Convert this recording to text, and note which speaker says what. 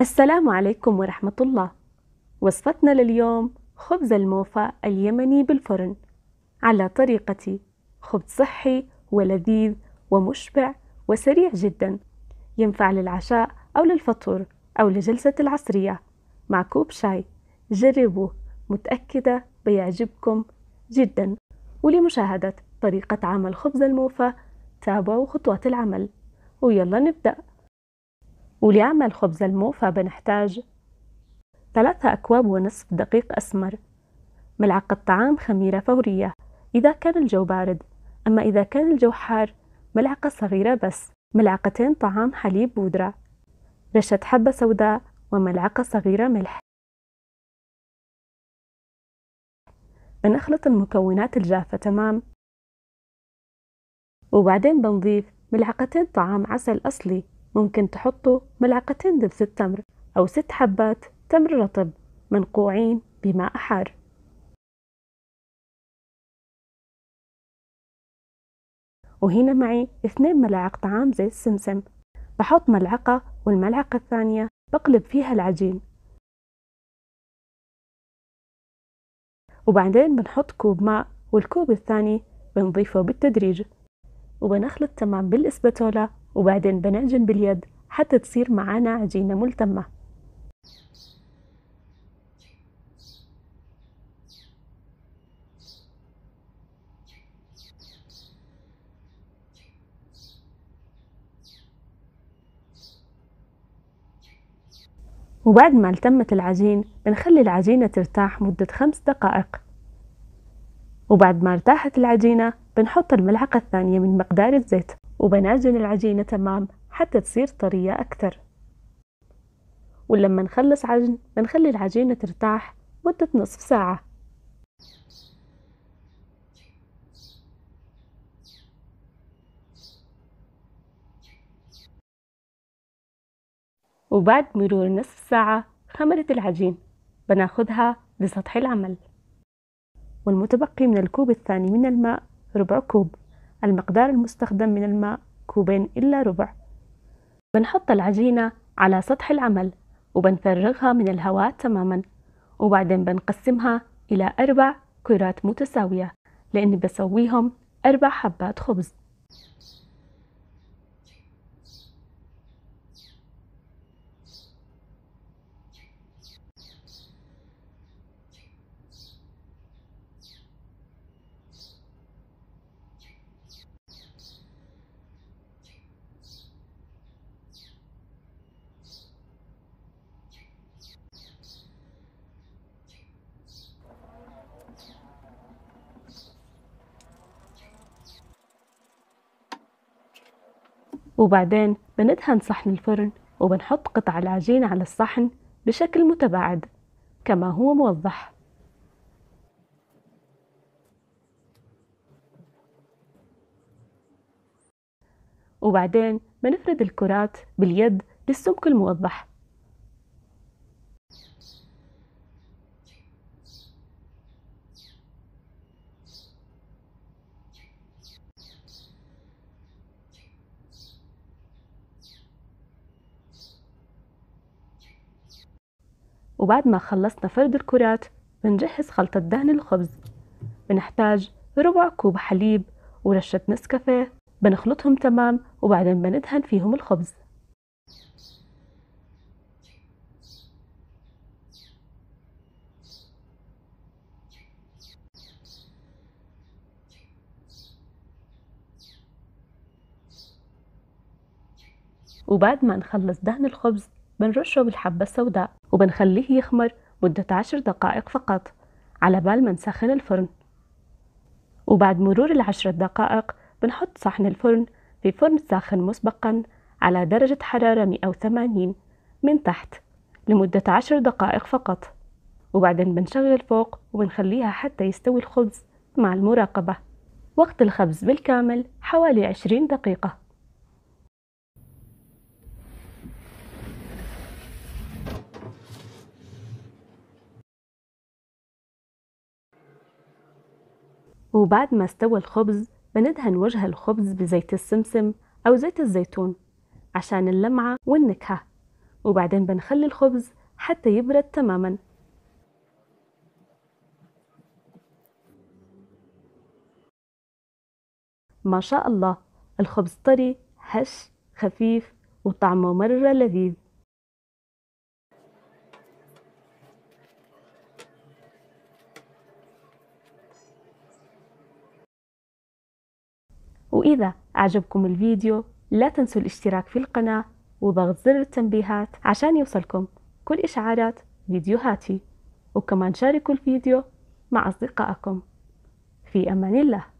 Speaker 1: السلام عليكم ورحمة الله وصفتنا لليوم خبز الموفا اليمني بالفرن على طريقتي خبز صحي ولذيذ ومشبع وسريع جدا ينفع للعشاء أو للفطور أو لجلسة العصرية مع كوب شاي جربوه متأكدة بيعجبكم جدا ولمشاهدة طريقة عمل خبز الموفا تابعوا خطوات العمل ويلا نبدأ ولعمل خبز الموفا بنحتاج ثلاثة أكواب ونصف دقيق أسمر ملعقة طعام خميرة فورية إذا كان الجو بارد أما إذا كان الجو حار ملعقة صغيرة بس ملعقتين طعام حليب بودرة رشة حبة سوداء وملعقة صغيرة ملح بنخلط المكونات الجافة تمام وبعدين بنضيف ملعقتين طعام عسل أصلي ممكن تحطوا ملعقتين دبس التمر أو ست حبات تمر رطب منقوعين بماء حار وهنا معي اثنين ملاعق طعام زيت السمسم بحط ملعقة والملعقة الثانية بقلب فيها العجين وبعدين بنحط كوب ماء والكوب الثاني بنضيفه بالتدريج وبنخلط تمام بالاسباتولا وبعدين بنعجن باليد حتى تصير معانا عجينة ملتمة وبعد ما التمت العجين بنخلي العجينة ترتاح مدة خمس دقائق وبعد ما ارتاحت العجينة بنحط الملعقة الثانية من مقدار الزيت وبنعجن العجينة تمام حتى تصير طرية أكثر ولما نخلص عجن بنخلي العجينة ترتاح مدة نصف ساعة وبعد مرور نصف ساعة خمرت العجين بناخدها لسطح العمل والمتبقي من الكوب الثاني من الماء ربع كوب المقدار المستخدم من الماء كوبين إلا ربع بنحط العجينة على سطح العمل وبنفرغها من الهواء تماما وبعدين بنقسمها إلى أربع كرات متساوية لأني بسويهم أربع حبات خبز وبعدين بندهن صحن الفرن وبنحط قطع العجين على الصحن بشكل متباعد كما هو موضح وبعدين بنفرد الكرات باليد للسمك الموضح وبعد ما خلصنا فرد الكرات بنجهز خلطة دهن الخبز بنحتاج ربع كوب حليب ورشة نسكافيه بنخلطهم تمام وبعدين بندهن فيهم الخبز وبعد ما نخلص دهن الخبز بنرشه بالحبة السوداء وبنخليه يخمر مدة عشر دقائق فقط على بال ما نسخن الفرن وبعد مرور العشر دقائق بنحط صحن الفرن في فرن ساخن مسبقا على درجة حرارة 180 من تحت لمدة عشر دقائق فقط وبعدين بنشغل فوق وبنخليها حتى يستوي الخبز مع المراقبة وقت الخبز بالكامل حوالي 20 دقيقة وبعد ما استوى الخبز بندهن وجه الخبز بزيت السمسم أو زيت الزيتون عشان اللمعة والنكهة وبعدين بنخلي الخبز حتى يبرد تماما ما شاء الله الخبز طري هش خفيف وطعمه مرة لذيذ وإذا أعجبكم الفيديو لا تنسوا الاشتراك في القناة وضغط زر التنبيهات عشان يوصلكم كل إشعارات فيديوهاتي وكمان شاركوا الفيديو مع أصدقائكم في أمان الله